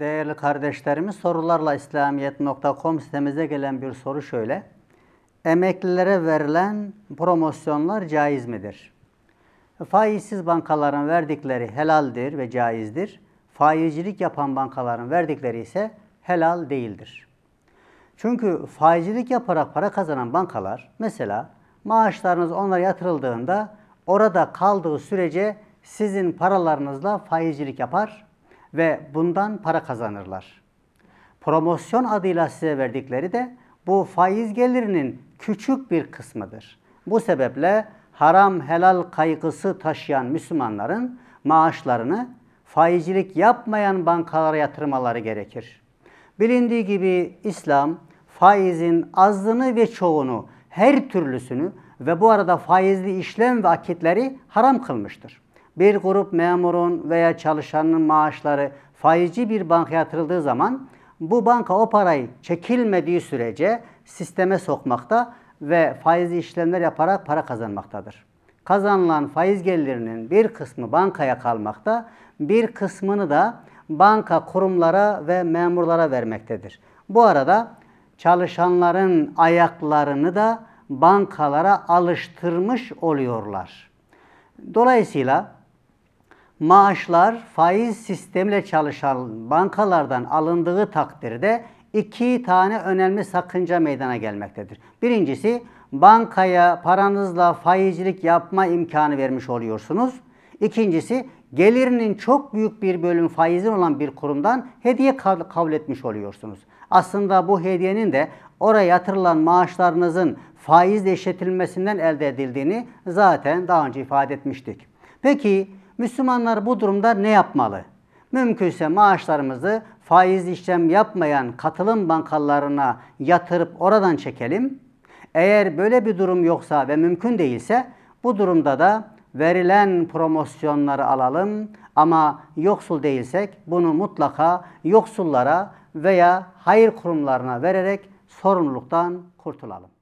Değerli kardeşlerimiz sorularla İslamiyet.com sitemize gelen bir soru şöyle. Emeklilere verilen promosyonlar caiz midir? Faizsiz bankaların verdikleri helaldir ve caizdir. Faizcilik yapan bankaların verdikleri ise helal değildir. Çünkü faizcilik yaparak para kazanan bankalar mesela maaşlarınız onlara yatırıldığında orada kaldığı sürece sizin paralarınızla faizcilik yapar ve bundan para kazanırlar. Promosyon adıyla size verdikleri de bu faiz gelirinin küçük bir kısmıdır. Bu sebeple haram helal kaygısı taşıyan Müslümanların maaşlarını faizcilik yapmayan bankalara yatırmaları gerekir. Bilindiği gibi İslam faizin azını ve çoğunu her türlüsünü ve bu arada faizli işlem ve akitleri haram kılmıştır bir grup memurun veya çalışanın maaşları faizci bir banka yatırıldığı zaman bu banka o parayı çekilmediği sürece sisteme sokmakta ve faizli işlemler yaparak para kazanmaktadır. Kazanılan faiz gelirinin bir kısmı bankaya kalmakta, bir kısmını da banka kurumlara ve memurlara vermektedir. Bu arada çalışanların ayaklarını da bankalara alıştırmış oluyorlar. Dolayısıyla maaşlar faiz sistemle çalışan bankalardan alındığı takdirde iki tane önemli sakınca meydana gelmektedir. Birincisi bankaya paranızla faizcilik yapma imkanı vermiş oluyorsunuz. İkincisi gelirinin çok büyük bir bölüm faizin olan bir kurumdan hediye kabul etmiş oluyorsunuz. Aslında bu hediyenin de oraya yatırılan maaşlarınızın faizle işletilmesinden elde edildiğini zaten daha önce ifade etmiştik. Peki Müslümanlar bu durumda ne yapmalı? Mümkünse maaşlarımızı faiz işlem yapmayan katılım bankalarına yatırıp oradan çekelim. Eğer böyle bir durum yoksa ve mümkün değilse bu durumda da verilen promosyonları alalım ama yoksul değilsek bunu mutlaka yoksullara veya hayır kurumlarına vererek sorumluluktan kurtulalım.